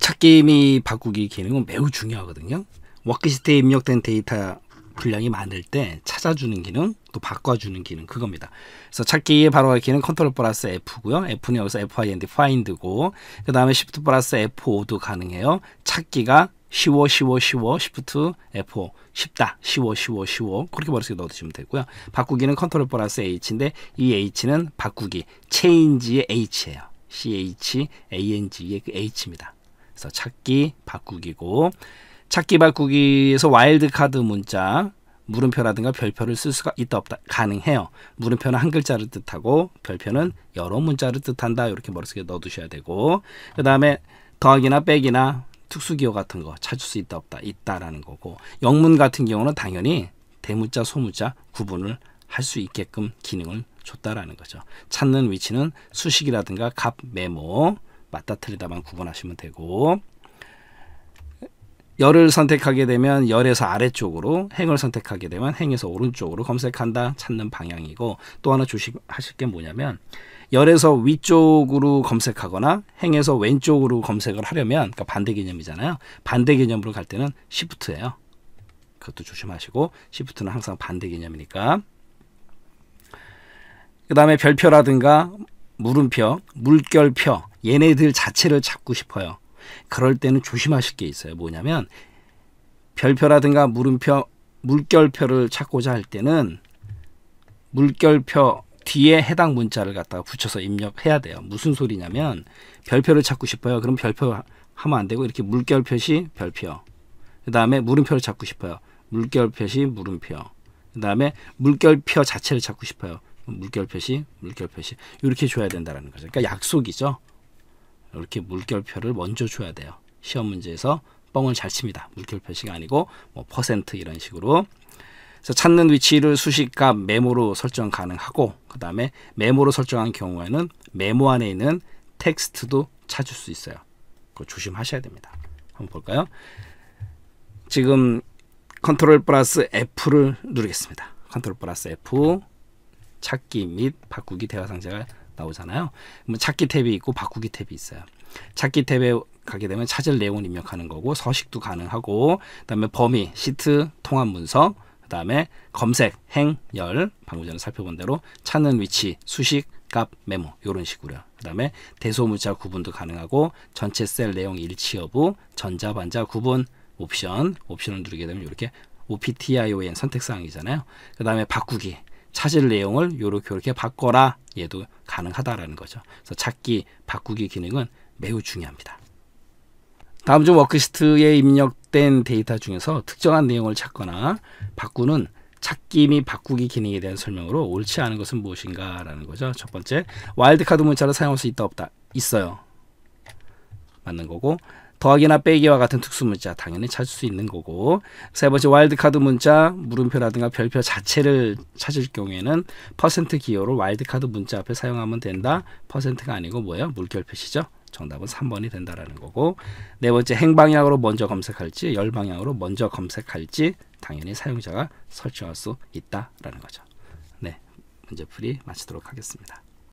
찾기 및 바꾸기 기능은 매우 중요하거든요. 워크시트에 입력된 데이터 분량이 많을 때 찾아주는 기능, 또 바꿔주는 기능 그겁니다. 그래서 찾기에 바로 기히는 컨트롤 플러스 F고요. F는 여기서 FIND, find고 그 다음에 Shift 플러스 F5도 가능해요. 찾기가 쉬워 쉬워 쉬워 시프트 f t F5 쉽다 쉬워 쉬워 쉬워 그렇게 머릿속에 넣어두시면 되고요. 바꾸기는 컨트롤 플러스 H인데 이 H는 바꾸기, 체인지 n g e 의 H예요. CH, ANG의 그 H입니다. 그래서 찾기 바꾸기고 찾기 바꾸기에서 와일드카드 문자 물음표라든가 별표를 쓸 수가 있다 없다 가능해요. 물음표는 한 글자를 뜻하고 별표는 여러 문자를 뜻한다. 이렇게 머릿속에 넣어두셔야 되고 그 다음에 더하기나 빼기나 특수기호 같은 거 찾을 수 있다 없다 있다라는 거고 영문 같은 경우는 당연히 대문자 소문자 구분을 할 수 있게끔 기능을 줬다라는 거죠. 찾는 위치는 수식이라든가 값 메모 맞다 틀리다만 구분하시면 되고 열을 선택하게 되면 열에서 아래쪽으로 행을 선택하게 되면 행에서 오른쪽으로 검색한다 찾는 방향이고 또 하나 조심하실게 뭐냐면 열에서 위쪽으로 검색하거나 행에서 왼쪽으로 검색을 하려면 그러니까 반대 개념이잖아요. 반대 개념으로 갈 때는 시프트예요. 그것도 조심하시고 시프트는 항상 반대 개념이니까 그 다음에 별표라든가 물음표, 물결표 얘네들 자체를 찾고 싶어요. 그럴 때는 조심하실 게 있어요. 뭐냐면 별표라든가 물음표, 물결표를 찾고자 할 때는 물결표 뒤에 해당 문자를 갖다가 붙여서 입력해야 돼요. 무슨 소리냐면 별표를 찾고 싶어요. 그럼 별표 하면 안 되고 이렇게 물결 표시 별표. 그 다음에 물음표를 찾고 싶어요. 물결 표시 물음표. 그 다음에 물결표 자체를 찾고 싶어요. 물결 표시, 물결 표시 이렇게 줘야 된다라는 거죠. 그러니까 약속이죠. 이렇게 물결표를 먼저 줘야 돼요. 시험 문제에서 뻥을 잘 칩니다. 물결 표시가 아니고 뭐 퍼센트 이런 식으로 그래서 찾는 위치를 수식값 메모로 설정 가능하고 그 다음에 메모로 설정한 경우에는 메모 안에 있는 텍스트도 찾을 수 있어요. 그거 조심하셔야 됩니다. 한번 볼까요? 지금 컨트롤 플러스 F를 누르겠습니다. 컨트롤 플러스 F 찾기 및 바꾸기 대화 상자가 나오잖아요. 그 찾기 탭이 있고 바꾸기 탭이 있어요. 찾기 탭에 가게 되면 찾을 내용을 입력하는 거고 서식도 가능하고 그다음에 범위, 시트, 통합 문서, 그다음에 검색, 행, 열 방금 전에 살펴본 대로 찾는 위치, 수식, 값, 메모 이런 식으로요. 그다음에 대소문자 구분도 가능하고 전체 셀 내용 일치 여부, 전자 반자 구분 옵션 옵션을 누르게 되면 이렇게 OPTION 선택 사항이잖아요. 그다음에 바꾸기 찾을 내용을 요렇게 요렇게 바꿔라 얘도 가능하다라는 거죠. 그래서 찾기, 바꾸기 기능은 매우 중요합니다. 다음 주 워크시트에 입력된 데이터 중에서 특정한 내용을 찾거나 바꾸는 찾기 및 바꾸기 기능에 대한 설명으로 옳지 않은 것은 무엇인가라는 거죠. 첫 번째, 와일드카드 문자를 사용할 수 있다 없다 있어요. 맞는 거고 더하기나 빼기와 같은 특수 문자 당연히 찾을 수 있는 거고 세 번째 와일드카드 문자 물음표라든가 별표 자체를 찾을 경우에는 퍼센트 기호를 와일드카드 문자 앞에 사용하면 된다. 퍼센트가 아니고 뭐예요? 물결 표시죠. 정답은 3번이 된다라는 거고 네 번째 행방향으로 먼저 검색할지 열방향으로 먼저 검색할지 당연히 사용자가 설정할 수 있다라는 거죠. 네, 문제풀이 마치도록 하겠습니다.